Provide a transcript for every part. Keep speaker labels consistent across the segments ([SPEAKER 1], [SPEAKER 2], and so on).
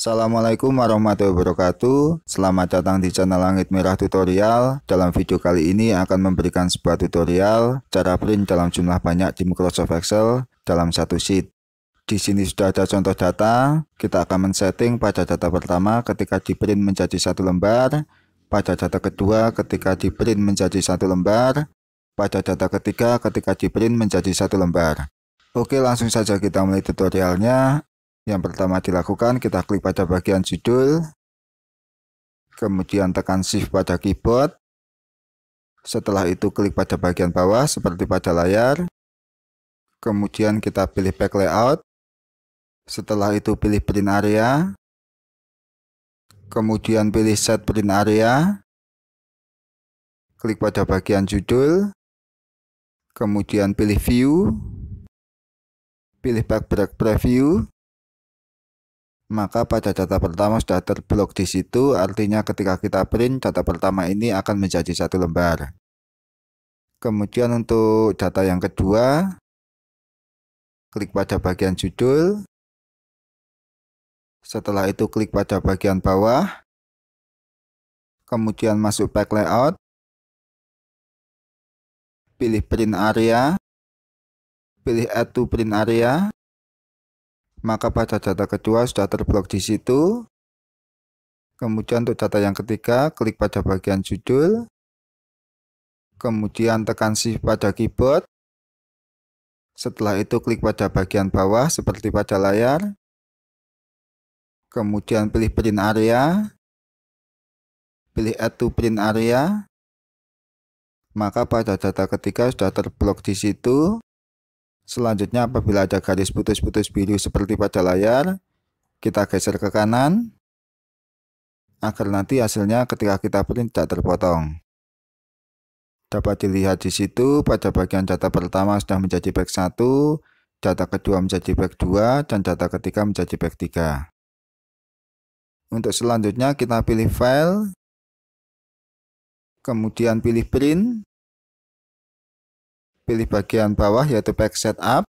[SPEAKER 1] Assalamualaikum warahmatullahi wabarakatuh Selamat datang di channel Langit Merah Tutorial Dalam video kali ini akan memberikan sebuah tutorial Cara print dalam jumlah banyak di Microsoft Excel dalam satu sheet Di sini sudah ada contoh data Kita akan men-setting pada data pertama ketika di print menjadi satu lembar Pada data kedua ketika di print menjadi satu lembar Pada data ketiga ketika di print menjadi satu lembar Oke langsung saja kita mulai tutorialnya yang pertama dilakukan, kita klik pada bagian judul, kemudian tekan shift pada keyboard. Setelah itu klik pada bagian bawah seperti pada layar. Kemudian
[SPEAKER 2] kita pilih back layout. Setelah itu pilih print area. Kemudian pilih set print area.
[SPEAKER 1] Klik pada bagian judul. Kemudian pilih view. Pilih back break preview maka pada data pertama sudah terblok di situ, artinya ketika kita print, data pertama ini akan menjadi satu lembar.
[SPEAKER 2] Kemudian untuk data yang kedua, klik pada bagian judul. Setelah itu klik pada bagian bawah. Kemudian masuk pack layout. Pilih print area. Pilih add to print area maka pada data kedua sudah terblok di situ.
[SPEAKER 1] Kemudian untuk data yang ketiga, klik pada bagian judul. Kemudian tekan shift pada keyboard. Setelah itu klik pada bagian bawah seperti pada layar. Kemudian pilih print area. Pilih add to print area. Maka pada data ketiga sudah terblok di situ. Selanjutnya apabila ada garis putus-putus biru seperti pada layar, kita geser ke kanan agar nanti hasilnya ketika kita print tidak terpotong. Dapat dilihat di situ pada bagian data pertama sudah menjadi back 1, data kedua menjadi back 2, dan data ketiga menjadi back 3. Untuk selanjutnya kita pilih file, kemudian pilih
[SPEAKER 2] print, pilih bagian bawah yaitu Pack Setup.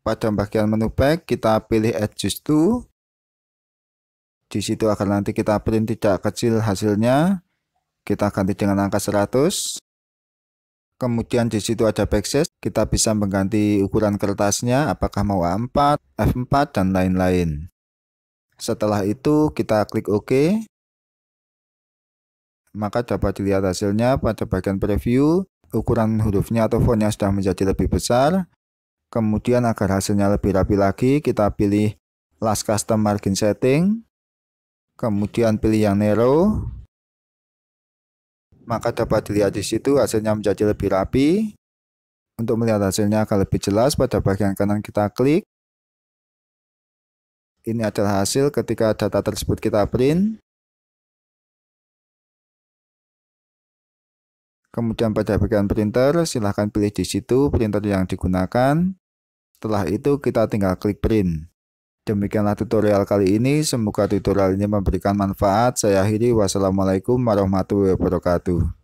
[SPEAKER 2] Pada bagian menu Pack, kita pilih Adjust to.
[SPEAKER 1] Di situ akan nanti kita print tidak kecil hasilnya. Kita ganti dengan angka 100. Kemudian di situ ada backspace, kita bisa mengganti ukuran kertasnya apakah mau A4, F4 dan lain-lain. Setelah itu kita klik OK. Maka dapat dilihat hasilnya pada bagian preview ukuran hurufnya atau fontnya sudah menjadi lebih besar. Kemudian agar hasilnya lebih rapi lagi, kita pilih last custom margin setting. Kemudian pilih yang narrow. Maka dapat dilihat di situ hasilnya menjadi lebih rapi. Untuk melihat hasilnya akan lebih jelas,
[SPEAKER 2] pada bagian kanan kita klik. Ini adalah hasil ketika data tersebut kita print. Kemudian pada bagian printer, silahkan pilih di situ printer yang digunakan.
[SPEAKER 1] Setelah itu kita tinggal klik print. Demikianlah tutorial kali ini, semoga
[SPEAKER 2] tutorial ini memberikan manfaat. Saya akhiri, wassalamualaikum warahmatullahi wabarakatuh.